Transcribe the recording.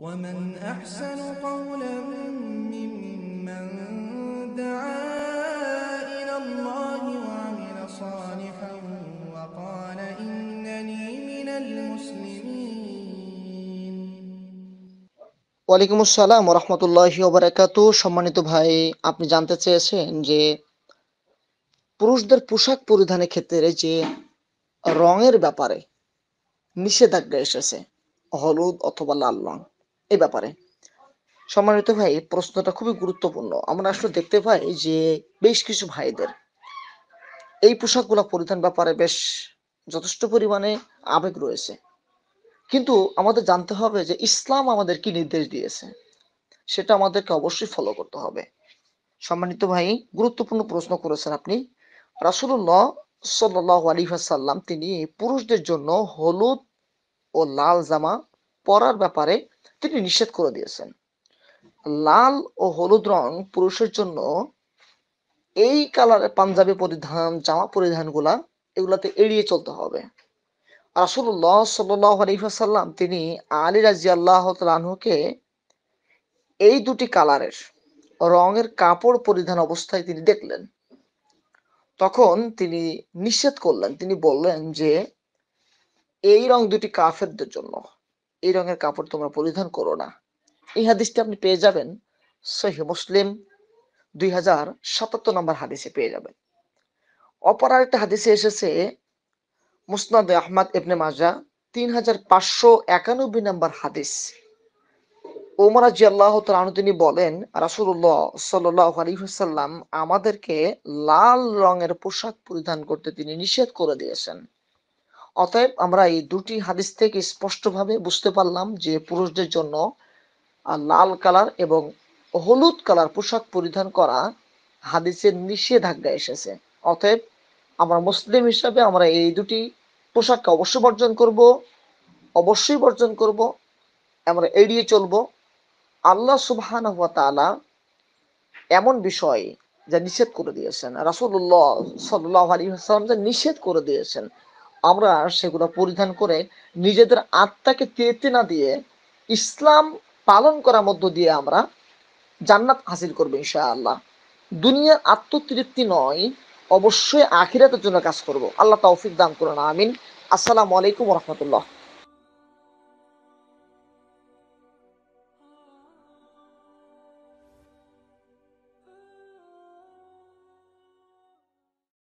ومن أحسن قولا ممن دعا إلى الله وعمل صالحا وقال إنني من المسلمين ওয়ালাইকুম আসসালাম রহমতুল্লাহ ওবরাকাত সম্মানিত ভাই আপনি জানতে চেয়েছেন যে পুরুষদের পোশাক পরিধানের ক্ষেত্রে যে রঙের ব্যাপারে নিষেধাজ্ঞা এসেছে হলুদ অথবা লাল রং এ ব্যাপারে সম্মানিত ভাই প্রশ্নটা খুবই গুরুত্বপূর্ণ আমরা আসলে দেখতে পাই যে বেশ কিছু ভাইদের এই পোশাকগুলো পরিধান ব্যাপারে বেশ যথেষ্ট পরিমাণে আবেগ রয়েছে কিন্তু আমাদের জানতে হবে যে ইসলাম আমাদের কি নির্দেশ দিয়েছে সেটা আমাদেরকে অবশ্যই ফলো করতে হবে সম্মানিত ভাই গুরুত্বপূর্ণ প্রশ্ন করেছেন আপনি রাসুল্লাহ সাল্লাহ আলী সাল্লাম তিনি পুরুষদের জন্য হলুদ ও লাল জামা পরার ব্যাপারে তিনি নিষেধ করে দিয়েছেন লাল ও হলুদ রং পুরুষের জন্য এই কালারে পাঞ্জাবি পরিধান জামা পরিধান গুলা এগুলাতে এড়িয়ে চলতে হবে রাসুল্লাহ সাল্লাম তিনি আলী রাজি আল্লাহ এই দুটি কালারের রঙের কাপড় পরিধান অবস্থায় তিনি দেখলেন তখন তিনি নিষেধ করলেন তিনি বললেন যে এই রং দুটি কাফেরদের জন্য এই রঙের কাপড় তোমরা পরিধান করো না এই হাদিসটি আপনি পেয়ে যাবেন সহি মুসলিম দুই হাজার সাতাত্তর নম্বর হাদিসে পেয়ে যাবেন অপর আরেকটা হাদিসে এসেছে মুসনাদ আহমদ ইবনে মাজা তিন হাজার পাঁচশো একানব্বই নম্বর হাদিস ওমর আজি তালু তিনি বলেন রাসুল্লাহ সাল্লাহ আমাদেরকে লাল রঙের পোশাক পরিধান করতে তিনি নিষেধ করে দিয়েছেন অতএব আমরা এই দুটি হাদিস থেকে স্পষ্টভাবে বুঝতে পারলাম যে পুরুষদের জন্য লাল কালার এবং হলুদ কালার পোশাক পরিধান করা হাদিসের নিষেধাজ্ঞা এসেছে অতএব আমরা মুসলিম হিসাবে আমরা এই দুটি পোশাককে অবশ্যই বর্জন করব অবশ্যই বর্জন করব আমরা এড়িয়ে চলব আল্লাহ সুবহান এমন বিষয় যা নিষেধ করে দিয়েছেন রাসুল্লাহ সাল্লাহ আলী হাসলাম যা নিষেধ করে দিয়েছেন আমরা সেগুলো পরিধান করে নিজেদের আত্মাকে তেতে না দিয়ে ইসলাম পালন করার মধ্য দিয়ে আমরা জান্নাত হাসিল করবো ইনশাআল্লাহ দুনিয়ার আত্মতৃপ্তি নয় অবশ্যই আখিরাতের জন্য কাজ করব আল্লাহ তৌফিক দান করুন আমিন আসসালামু আলাইকুম রহমতুল্লাহ